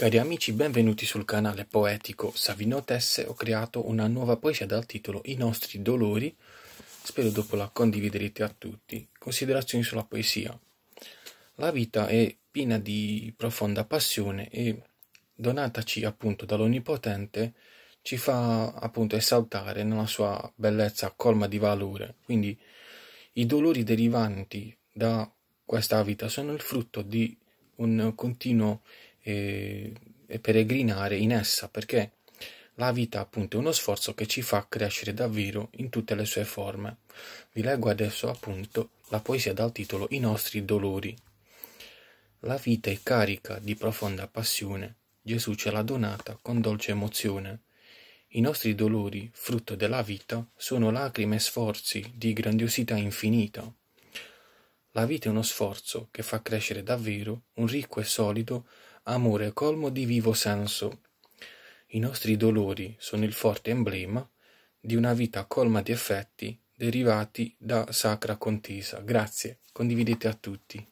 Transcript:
Cari amici, benvenuti sul canale poetico Savino Tesse. Ho creato una nuova poesia dal titolo I nostri dolori. Spero dopo la condividerete a tutti. Considerazioni sulla poesia. La vita è piena di profonda passione e donataci appunto dall'Onnipotente ci fa appunto esaltare nella sua bellezza colma di valore. Quindi i dolori derivanti da questa vita sono il frutto di un continuo e, e peregrinare in essa perché la vita appunto è uno sforzo che ci fa crescere davvero in tutte le sue forme. Vi leggo adesso appunto la poesia dal titolo I nostri dolori. La vita è carica di profonda passione, Gesù ce l'ha donata con dolce emozione. I nostri dolori, frutto della vita, sono lacrime e sforzi di grandiosità infinita. La vita è uno sforzo che fa crescere davvero un ricco e solido amore colmo di vivo senso. I nostri dolori sono il forte emblema di una vita colma di effetti derivati da sacra contesa. Grazie, condividete a tutti.